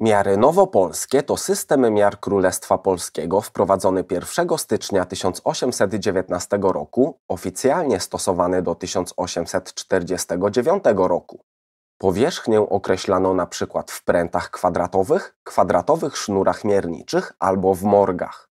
Miary nowopolskie to system miar Królestwa Polskiego wprowadzony 1 stycznia 1819 roku, oficjalnie stosowany do 1849 roku. Powierzchnię określano na przykład w prętach kwadratowych, kwadratowych sznurach mierniczych albo w morgach.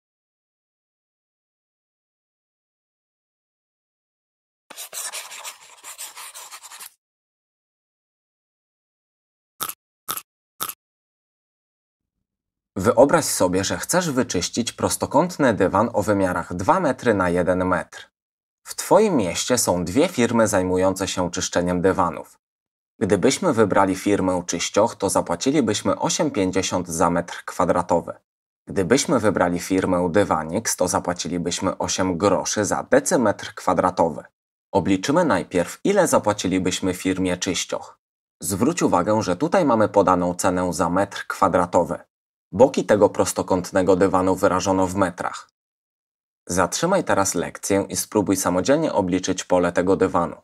Wyobraź sobie, że chcesz wyczyścić prostokątny dywan o wymiarach 2 m na 1 metr. W Twoim mieście są dwie firmy zajmujące się czyszczeniem dywanów. Gdybyśmy wybrali firmę Czyścioch, to zapłacilibyśmy 8,50 za metr kwadratowy. Gdybyśmy wybrali firmę Dywanix, to zapłacilibyśmy 8 groszy za decymetr kwadratowy. Obliczymy najpierw, ile zapłacilibyśmy firmie Czyścioch. Zwróć uwagę, że tutaj mamy podaną cenę za metr kwadratowy. Boki tego prostokątnego dywanu wyrażono w metrach. Zatrzymaj teraz lekcję i spróbuj samodzielnie obliczyć pole tego dywanu.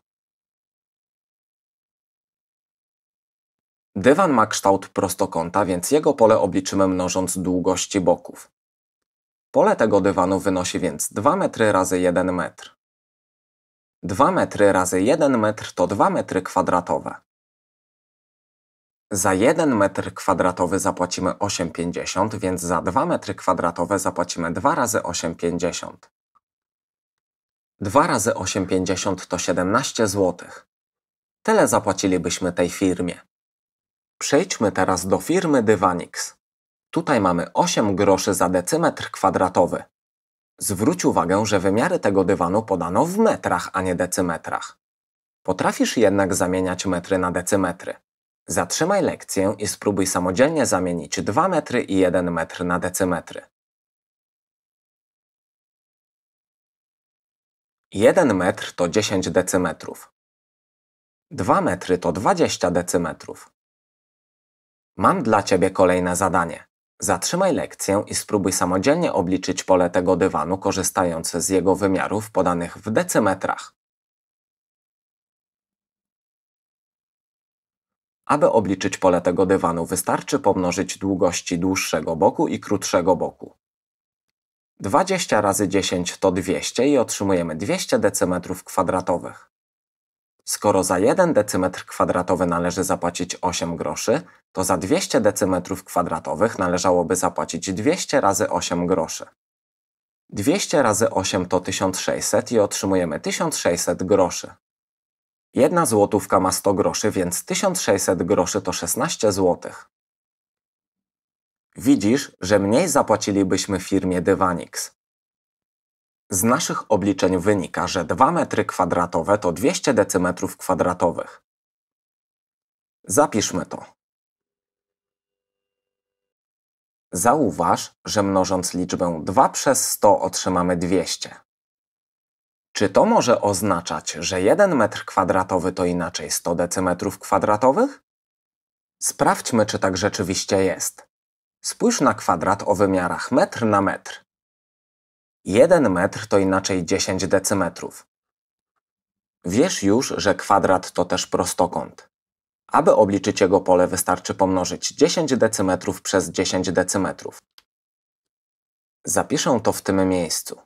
Dywan ma kształt prostokąta, więc jego pole obliczymy mnożąc długości boków. Pole tego dywanu wynosi więc 2 metry razy 1 metr. 2 metry razy 1 metr to 2 metry kwadratowe. Za 1 metr kwadratowy zapłacimy 8,50, więc za 2 metry kwadratowe zapłacimy 2 razy 8,50. 2 razy 8,50 to 17 zł. Tyle zapłacilibyśmy tej firmie. Przejdźmy teraz do firmy Dywanix. Tutaj mamy 8 groszy za decymetr kwadratowy. Zwróć uwagę, że wymiary tego dywanu podano w metrach, a nie decymetrach. Potrafisz jednak zamieniać metry na decymetry. Zatrzymaj lekcję i spróbuj samodzielnie zamienić 2 metry i 1 metr na decymetry. 1 metr to 10 decymetrów. 2 metry to 20 decymetrów. Mam dla Ciebie kolejne zadanie. Zatrzymaj lekcję i spróbuj samodzielnie obliczyć pole tego dywanu, korzystając z jego wymiarów podanych w decymetrach. Aby obliczyć pole tego dywanu, wystarczy pomnożyć długości dłuższego boku i krótszego boku. 20 razy 10 to 200 i otrzymujemy 200 dm kwadratowych. Skoro za 1 dm kwadratowy należy zapłacić 8 groszy, to za 200 dm kwadratowych należałoby zapłacić 200 razy 8 groszy. 200 razy 8 to 1600 i otrzymujemy 1600 groszy. Jedna złotówka ma 100 groszy, więc 1600 groszy to 16 złotych. Widzisz, że mniej zapłacilibyśmy firmie Dywanix. Z naszych obliczeń wynika, że 2 metry kwadratowe to 200 decymetrów kwadratowych. Zapiszmy to. Zauważ, że mnożąc liczbę 2 przez 100 otrzymamy 200. Czy to może oznaczać, że 1 metr kwadratowy to inaczej 100 decymetrów kwadratowych? Sprawdźmy, czy tak rzeczywiście jest. Spójrz na kwadrat o wymiarach metr na metr. 1 metr to inaczej 10 decymetrów. Wiesz już, że kwadrat to też prostokąt. Aby obliczyć jego pole wystarczy pomnożyć 10 decymetrów przez 10 decymetrów. Zapiszę to w tym miejscu.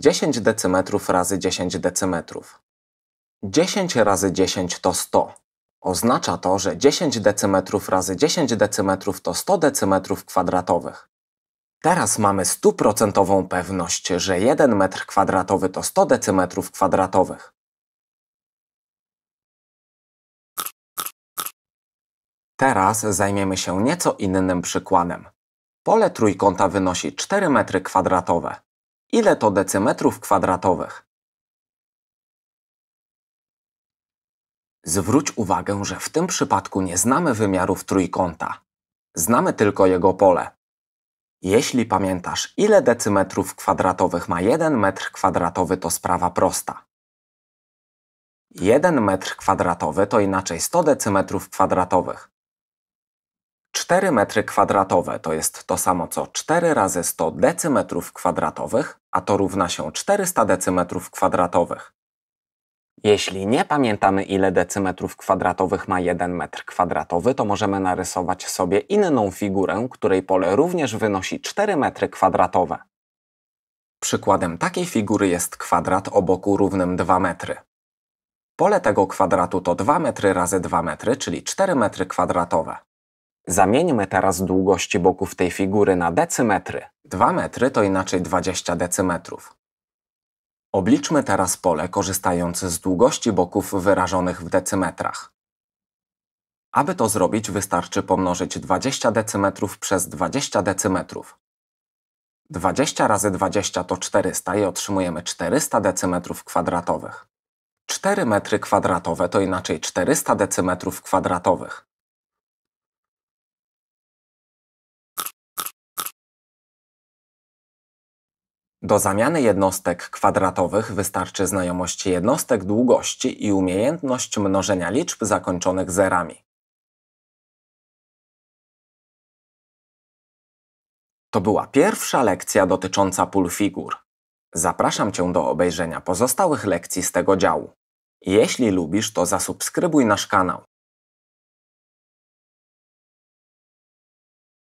10 decymetrów razy 10 decymetrów. 10 razy 10 to 100. Oznacza to, że 10 decymetrów razy 10 decymetrów to 100 decymetrów kwadratowych. Teraz mamy stuprocentową pewność, że 1 m2 to 100 decymetrów kwadratowych. Teraz zajmiemy się nieco innym przykładem. Pole trójkąta wynosi 4 m2. Ile to decymetrów kwadratowych? Zwróć uwagę, że w tym przypadku nie znamy wymiarów trójkąta. Znamy tylko jego pole. Jeśli pamiętasz, ile decymetrów kwadratowych ma 1 metr kwadratowy, to sprawa prosta. 1 metr kwadratowy to inaczej 100 decymetrów kwadratowych. 4 metry kwadratowe to jest to samo co 4 razy 100 decymetrów kwadratowych, a to równa się 400 decymetrów kwadratowych. Jeśli nie pamiętamy ile decymetrów kwadratowych ma 1 metr kwadratowy, to możemy narysować sobie inną figurę, której pole również wynosi 4 metry kwadratowe. Przykładem takiej figury jest kwadrat o boku równym 2 metry. Pole tego kwadratu to 2 metry razy 2 metry, czyli 4 metry kwadratowe. Zamieńmy teraz długości boków tej figury na decymetry. 2 metry to inaczej 20 decymetrów. Obliczmy teraz pole korzystając z długości boków wyrażonych w decymetrach. Aby to zrobić wystarczy pomnożyć 20 decymetrów przez 20 decymetrów. 20 razy 20 to 400 i otrzymujemy 400 decymetrów kwadratowych. 4 metry kwadratowe to inaczej 400 decymetrów kwadratowych. Do zamiany jednostek kwadratowych wystarczy znajomość jednostek długości i umiejętność mnożenia liczb zakończonych zerami. To była pierwsza lekcja dotycząca pól figur. Zapraszam Cię do obejrzenia pozostałych lekcji z tego działu. Jeśli lubisz, to zasubskrybuj nasz kanał.